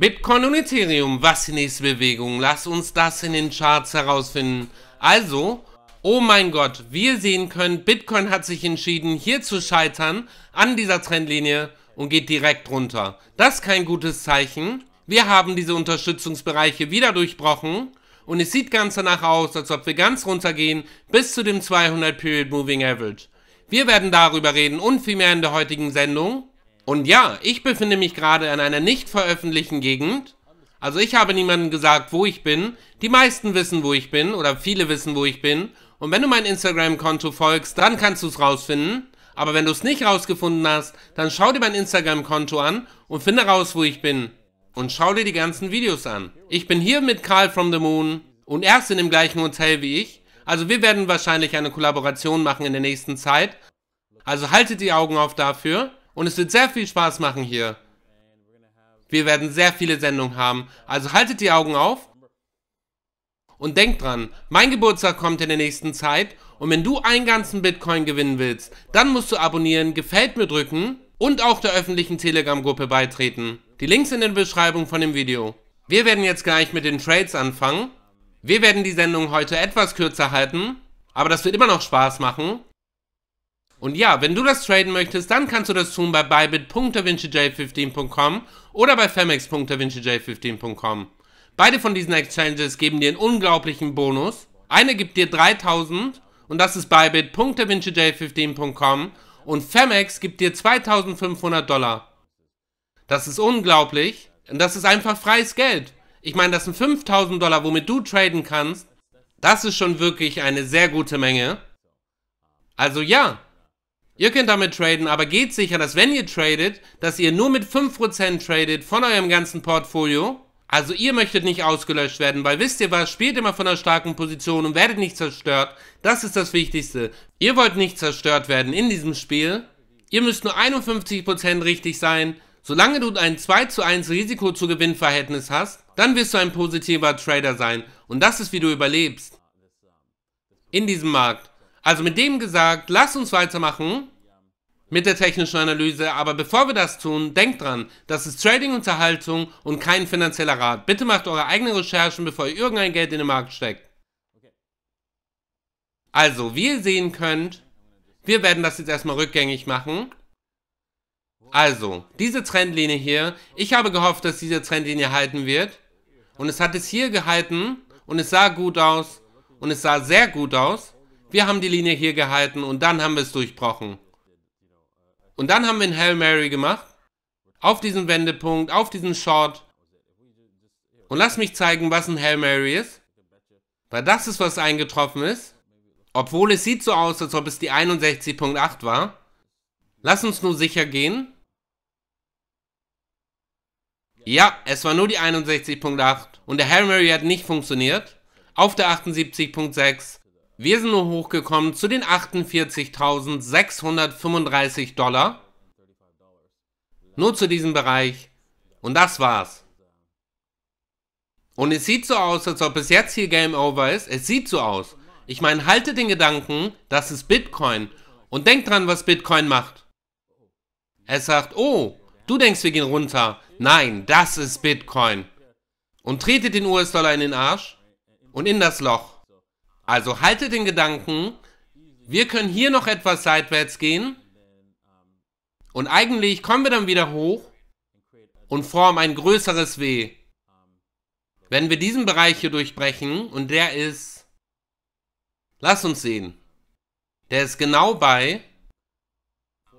Bitcoin und Ethereum, was die nächste Bewegung? Lass uns das in den Charts herausfinden. Also, oh mein Gott, wir sehen können, Bitcoin hat sich entschieden, hier zu scheitern, an dieser Trendlinie und geht direkt runter. Das ist kein gutes Zeichen. Wir haben diese Unterstützungsbereiche wieder durchbrochen und es sieht ganz danach aus, als ob wir ganz runtergehen bis zu dem 200 Period Moving Average. Wir werden darüber reden und viel mehr in der heutigen Sendung. Und ja, ich befinde mich gerade in einer nicht veröffentlichten Gegend. Also ich habe niemandem gesagt, wo ich bin. Die meisten wissen, wo ich bin oder viele wissen, wo ich bin. Und wenn du mein Instagram-Konto folgst, dann kannst du es rausfinden. Aber wenn du es nicht rausgefunden hast, dann schau dir mein Instagram-Konto an und finde raus, wo ich bin. Und schau dir die ganzen Videos an. Ich bin hier mit Carl from the Moon und er ist in dem gleichen Hotel wie ich. Also wir werden wahrscheinlich eine Kollaboration machen in der nächsten Zeit. Also haltet die Augen auf dafür. Und es wird sehr viel Spaß machen hier. Wir werden sehr viele Sendungen haben. Also haltet die Augen auf. Und denkt dran, mein Geburtstag kommt in der nächsten Zeit. Und wenn du einen ganzen Bitcoin gewinnen willst, dann musst du abonnieren, gefällt mir drücken und auch der öffentlichen Telegram-Gruppe beitreten. Die Links in der Beschreibung von dem Video. Wir werden jetzt gleich mit den Trades anfangen. Wir werden die Sendung heute etwas kürzer halten, aber das wird immer noch Spaß machen. Und ja, wenn du das traden möchtest, dann kannst du das tun bei bybit.davincij15.com oder bei femex.davincij15.com. Beide von diesen Exchanges geben dir einen unglaublichen Bonus. Eine gibt dir 3000 und das ist bybit.davincij15.com und Femex gibt dir 2500 Dollar. Das ist unglaublich und das ist einfach freies Geld. Ich meine, das sind 5000 Dollar, womit du traden kannst. Das ist schon wirklich eine sehr gute Menge. Also ja, Ihr könnt damit traden, aber geht sicher, dass wenn ihr tradet, dass ihr nur mit 5% tradet von eurem ganzen Portfolio. Also ihr möchtet nicht ausgelöscht werden, weil wisst ihr was, spielt immer von einer starken Position und werdet nicht zerstört. Das ist das Wichtigste. Ihr wollt nicht zerstört werden in diesem Spiel. Ihr müsst nur 51% richtig sein. Solange du ein 2 zu 1 Risiko zu Gewinnverhältnis hast, dann wirst du ein positiver Trader sein. Und das ist, wie du überlebst. In diesem Markt. Also mit dem gesagt, lass uns weitermachen mit der technischen Analyse. Aber bevor wir das tun, denkt dran, das ist Trading-Unterhaltung und kein finanzieller Rat. Bitte macht eure eigenen Recherchen, bevor ihr irgendein Geld in den Markt steckt. Also, wie ihr sehen könnt, wir werden das jetzt erstmal rückgängig machen. Also, diese Trendlinie hier, ich habe gehofft, dass diese Trendlinie halten wird. Und es hat es hier gehalten und es sah gut aus und es sah sehr gut aus. Wir haben die Linie hier gehalten und dann haben wir es durchbrochen. Und dann haben wir einen Hail Mary gemacht. Auf diesen Wendepunkt, auf diesen Short. Und lass mich zeigen, was ein Hail Mary ist. Weil das ist, was eingetroffen ist. Obwohl es sieht so aus, als ob es die 61.8 war. Lass uns nur sicher gehen. Ja, es war nur die 61.8 und der Hail Mary hat nicht funktioniert. Auf der 78.6 wir sind nur hochgekommen zu den 48.635 Dollar. Nur zu diesem Bereich. Und das war's. Und es sieht so aus, als ob es jetzt hier Game Over ist. Es sieht so aus. Ich meine, halte den Gedanken, das ist Bitcoin. Und denk dran, was Bitcoin macht. Es sagt, oh, du denkst, wir gehen runter. Nein, das ist Bitcoin. Und trete den US-Dollar in den Arsch und in das Loch. Also halte den Gedanken, wir können hier noch etwas seitwärts gehen und eigentlich kommen wir dann wieder hoch und formen ein größeres W. Wenn wir diesen Bereich hier durchbrechen und der ist, lass uns sehen, der ist genau bei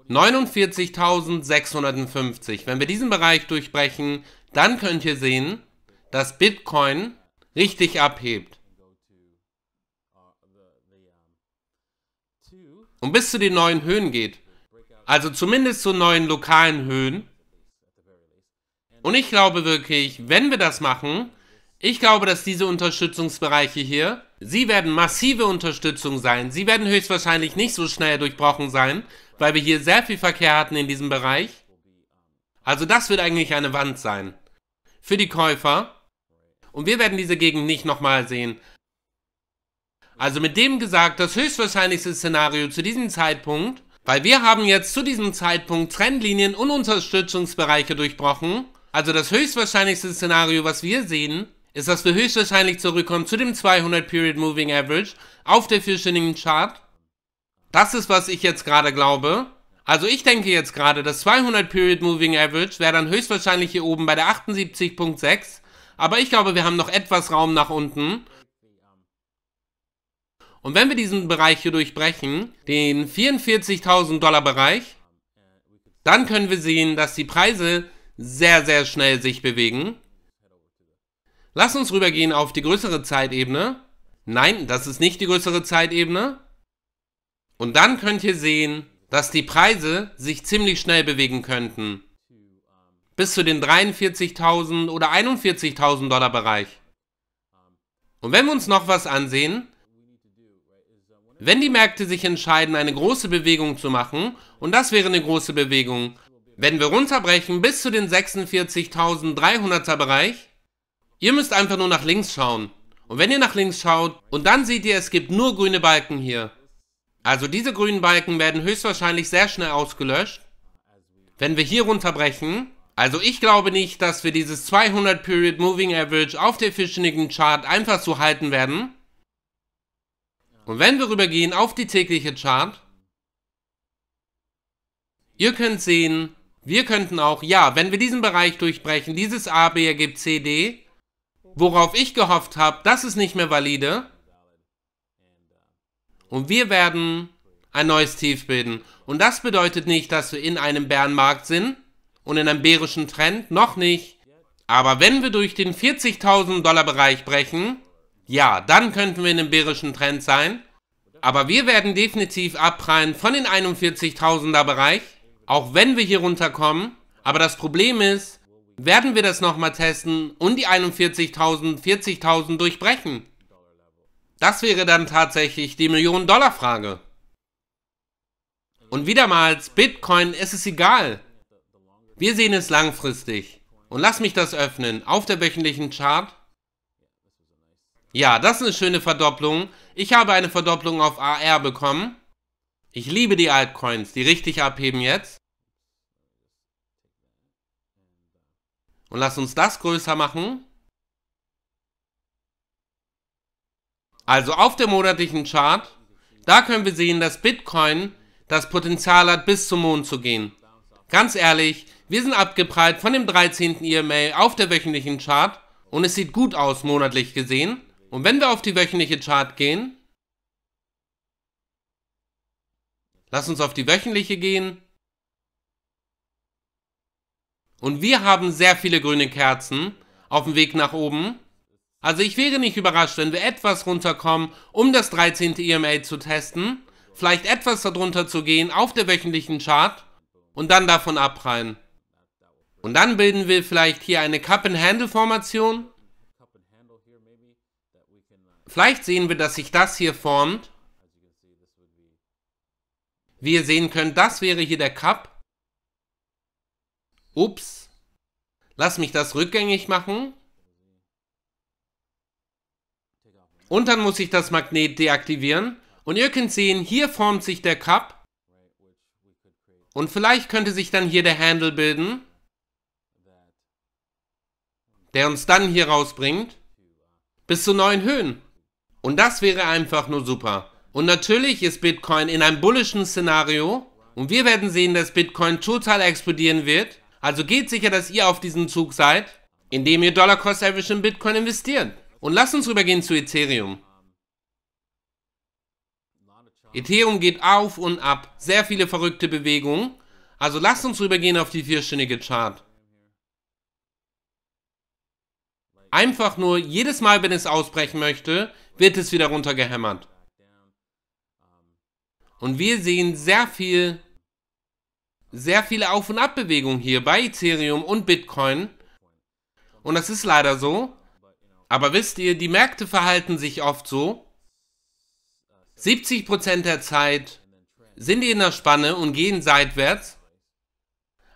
49.650. Wenn wir diesen Bereich durchbrechen, dann könnt ihr sehen, dass Bitcoin richtig abhebt. und bis zu den neuen Höhen geht. Also zumindest zu neuen lokalen Höhen. Und ich glaube wirklich, wenn wir das machen, ich glaube, dass diese Unterstützungsbereiche hier, sie werden massive Unterstützung sein. Sie werden höchstwahrscheinlich nicht so schnell durchbrochen sein, weil wir hier sehr viel Verkehr hatten in diesem Bereich. Also das wird eigentlich eine Wand sein. Für die Käufer. Und wir werden diese Gegend nicht nochmal sehen. Also mit dem gesagt, das höchstwahrscheinlichste Szenario zu diesem Zeitpunkt, weil wir haben jetzt zu diesem Zeitpunkt Trendlinien und Unterstützungsbereiche durchbrochen. Also das höchstwahrscheinlichste Szenario, was wir sehen, ist, dass wir höchstwahrscheinlich zurückkommen zu dem 200 Period Moving Average auf der vierstündigen Chart. Das ist, was ich jetzt gerade glaube. Also ich denke jetzt gerade, das 200 Period Moving Average wäre dann höchstwahrscheinlich hier oben bei der 78.6. Aber ich glaube, wir haben noch etwas Raum nach unten. Und wenn wir diesen Bereich hier durchbrechen, den 44.000 Dollar Bereich, dann können wir sehen, dass die Preise sehr, sehr schnell sich bewegen. Lass uns rübergehen auf die größere Zeitebene. Nein, das ist nicht die größere Zeitebene. Und dann könnt ihr sehen, dass die Preise sich ziemlich schnell bewegen könnten. Bis zu den 43.000 oder 41.000 Dollar Bereich. Und wenn wir uns noch was ansehen, wenn die Märkte sich entscheiden, eine große Bewegung zu machen, und das wäre eine große Bewegung, wenn wir runterbrechen bis zu den 46.300er Bereich, ihr müsst einfach nur nach links schauen. Und wenn ihr nach links schaut, und dann seht ihr, es gibt nur grüne Balken hier. Also diese grünen Balken werden höchstwahrscheinlich sehr schnell ausgelöscht. Wenn wir hier runterbrechen, also ich glaube nicht, dass wir dieses 200 Period Moving Average auf der Fishinigen Chart einfach so halten werden. Und wenn wir rübergehen auf die tägliche Chart, ihr könnt sehen, wir könnten auch, ja, wenn wir diesen Bereich durchbrechen, dieses A, B ergibt C, D, worauf ich gehofft habe, das ist nicht mehr valide. Und wir werden ein neues Tief bilden. Und das bedeutet nicht, dass wir in einem Bärenmarkt sind und in einem bärischen Trend, noch nicht. Aber wenn wir durch den 40.000 Dollar Bereich brechen, ja, dann könnten wir in einem bärischen Trend sein. Aber wir werden definitiv abprallen von den 41.000er Bereich, auch wenn wir hier runterkommen. Aber das Problem ist, werden wir das nochmal testen und die 41.000, 40.000 durchbrechen? Das wäre dann tatsächlich die Millionen-Dollar-Frage. Und wiedermals, Bitcoin, es ist egal. Wir sehen es langfristig. Und lass mich das öffnen auf der wöchentlichen Chart. Ja, das ist eine schöne Verdopplung. Ich habe eine Verdopplung auf AR bekommen. Ich liebe die Altcoins, die richtig abheben jetzt. Und lass uns das größer machen. Also auf dem monatlichen Chart, da können wir sehen, dass Bitcoin das Potenzial hat, bis zum Mond zu gehen. Ganz ehrlich, wir sind abgeprallt von dem 13. EMA auf der wöchentlichen Chart und es sieht gut aus, monatlich gesehen. Und wenn wir auf die wöchentliche Chart gehen, lass uns auf die wöchentliche gehen. Und wir haben sehr viele grüne Kerzen auf dem Weg nach oben. Also ich wäre nicht überrascht, wenn wir etwas runterkommen, um das 13. EMA zu testen, vielleicht etwas darunter zu gehen auf der wöchentlichen Chart und dann davon abprallen. Und dann bilden wir vielleicht hier eine Cup-and-Handle-Formation Vielleicht sehen wir, dass sich das hier formt. Wie ihr sehen könnt, das wäre hier der Cup. Ups. Lass mich das rückgängig machen. Und dann muss ich das Magnet deaktivieren. Und ihr könnt sehen, hier formt sich der Cup. Und vielleicht könnte sich dann hier der Handle bilden, der uns dann hier rausbringt. Bis zu neuen Höhen. Und das wäre einfach nur super. Und natürlich ist Bitcoin in einem bullischen Szenario und wir werden sehen, dass Bitcoin total explodieren wird. Also geht sicher, dass ihr auf diesem Zug seid, indem ihr Dollar Cost Average in Bitcoin investiert. Und lasst uns rübergehen zu Ethereum. Ethereum geht auf und ab, sehr viele verrückte Bewegungen. Also lasst uns rübergehen auf die vierstündige Chart. Einfach nur jedes Mal, wenn es ausbrechen möchte, wird es wieder runtergehämmert. Und wir sehen sehr viel, sehr viele Auf- und Abbewegungen hier bei Ethereum und Bitcoin. Und das ist leider so. Aber wisst ihr, die Märkte verhalten sich oft so. 70% der Zeit sind die in der Spanne und gehen seitwärts.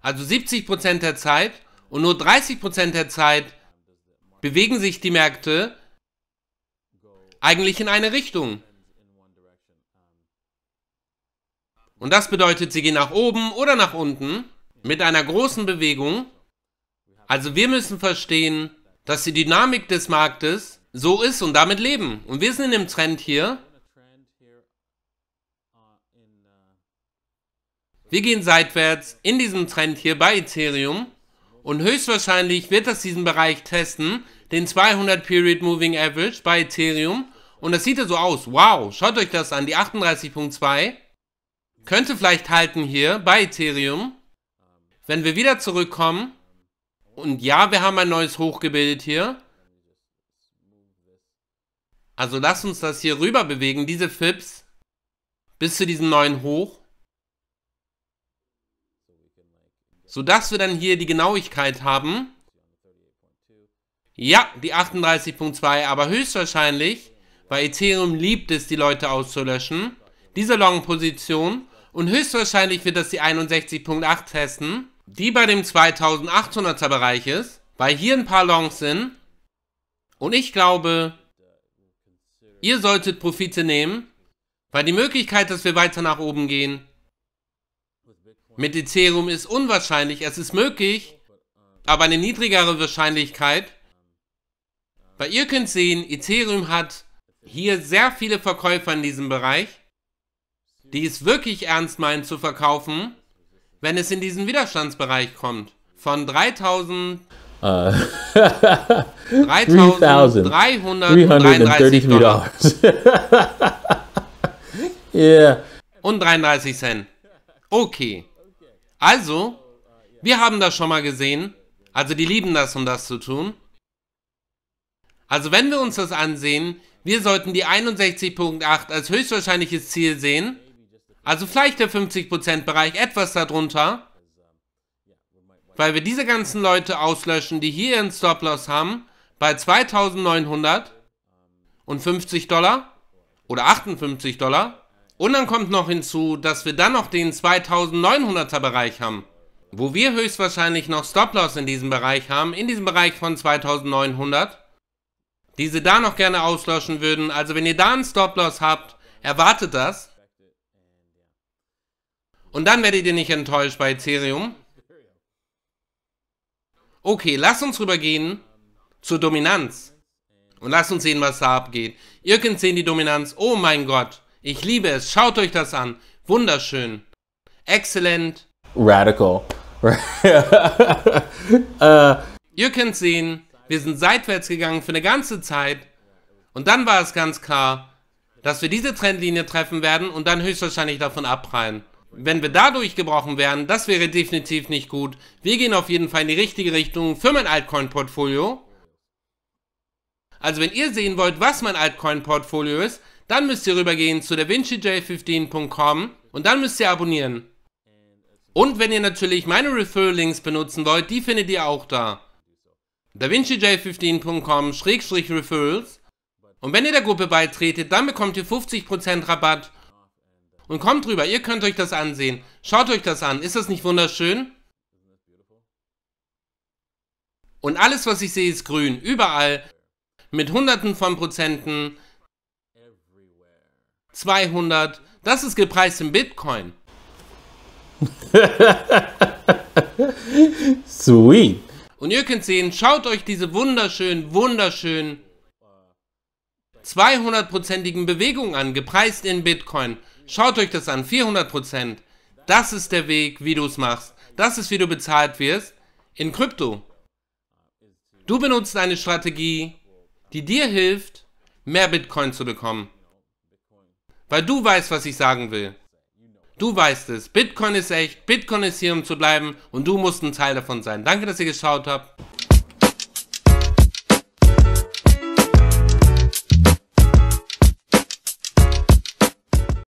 Also 70% der Zeit und nur 30% der Zeit bewegen sich die Märkte eigentlich in eine Richtung. Und das bedeutet, sie gehen nach oben oder nach unten mit einer großen Bewegung. Also wir müssen verstehen, dass die Dynamik des Marktes so ist und damit leben. Und wir sind in dem Trend hier. Wir gehen seitwärts in diesem Trend hier bei Ethereum und höchstwahrscheinlich wird das diesen Bereich testen, den 200 Period Moving Average bei Ethereum und das sieht ja so aus. Wow, schaut euch das an. Die 38.2 könnte vielleicht halten hier bei Ethereum. Wenn wir wieder zurückkommen. Und ja, wir haben ein neues Hoch gebildet hier. Also lasst uns das hier rüber bewegen, diese Fips. Bis zu diesem neuen Hoch. Sodass wir dann hier die Genauigkeit haben. Ja, die 38.2, aber höchstwahrscheinlich weil Ethereum liebt es, die Leute auszulöschen. Diese Long-Position. Und höchstwahrscheinlich wird das die 61.8 testen, die bei dem 2800er Bereich ist, weil hier ein paar Longs sind. Und ich glaube, ihr solltet Profite nehmen, weil die Möglichkeit, dass wir weiter nach oben gehen, mit Ethereum ist unwahrscheinlich. Es ist möglich, aber eine niedrigere Wahrscheinlichkeit. Weil ihr könnt sehen, Ethereum hat hier sehr viele Verkäufer in diesem Bereich, die es wirklich ernst meinen zu verkaufen, wenn es in diesen Widerstandsbereich kommt. Von 3000 uh, 3.333 Dollar. yeah. Und 33 Cent. Okay. Also, wir haben das schon mal gesehen. Also die lieben das, um das zu tun. Also wenn wir uns das ansehen, wir sollten die 61.8 als höchstwahrscheinliches Ziel sehen. Also vielleicht der 50%-Bereich etwas darunter. Weil wir diese ganzen Leute auslöschen, die hier ihren Stop-Loss haben, bei 2950 Dollar oder 58 Dollar. Und dann kommt noch hinzu, dass wir dann noch den 2900er Bereich haben, wo wir höchstwahrscheinlich noch Stop-Loss in diesem Bereich haben, in diesem Bereich von 2900 die sie da noch gerne auslöschen würden. Also wenn ihr da einen Stop-Loss habt, erwartet das. Und dann werdet ihr nicht enttäuscht bei Ethereum. Okay, lasst uns rübergehen zur Dominanz. Und lasst uns sehen, was da abgeht. Ihr könnt sehen die Dominanz. Oh mein Gott, ich liebe es. Schaut euch das an. Wunderschön. Exzellent. Radical. uh. Ihr könnt sehen, wir sind seitwärts gegangen für eine ganze Zeit. Und dann war es ganz klar, dass wir diese Trendlinie treffen werden und dann höchstwahrscheinlich davon abprallen. Wenn wir dadurch gebrochen werden, das wäre definitiv nicht gut. Wir gehen auf jeden Fall in die richtige Richtung für mein Altcoin-Portfolio. Also wenn ihr sehen wollt, was mein Altcoin-Portfolio ist, dann müsst ihr rübergehen zu davincij15.com und dann müsst ihr abonnieren. Und wenn ihr natürlich meine Referral-Links benutzen wollt, die findet ihr auch da davincij15.com-referrals und wenn ihr der Gruppe beitretet, dann bekommt ihr 50% Rabatt und kommt drüber, ihr könnt euch das ansehen. Schaut euch das an, ist das nicht wunderschön? Und alles, was ich sehe, ist grün, überall, mit Hunderten von Prozenten, 200, das ist gepreist in Bitcoin. Sweet. Und ihr könnt sehen, schaut euch diese wunderschönen, wunderschönen 200-prozentigen Bewegungen an, gepreist in Bitcoin. Schaut euch das an, 400 Prozent. Das ist der Weg, wie du es machst. Das ist, wie du bezahlt wirst in Krypto. Du benutzt eine Strategie, die dir hilft, mehr Bitcoin zu bekommen. Weil du weißt, was ich sagen will. Du weißt es. Bitcoin ist echt. Bitcoin ist hier, um zu bleiben. Und du musst ein Teil davon sein. Danke, dass ihr geschaut habt.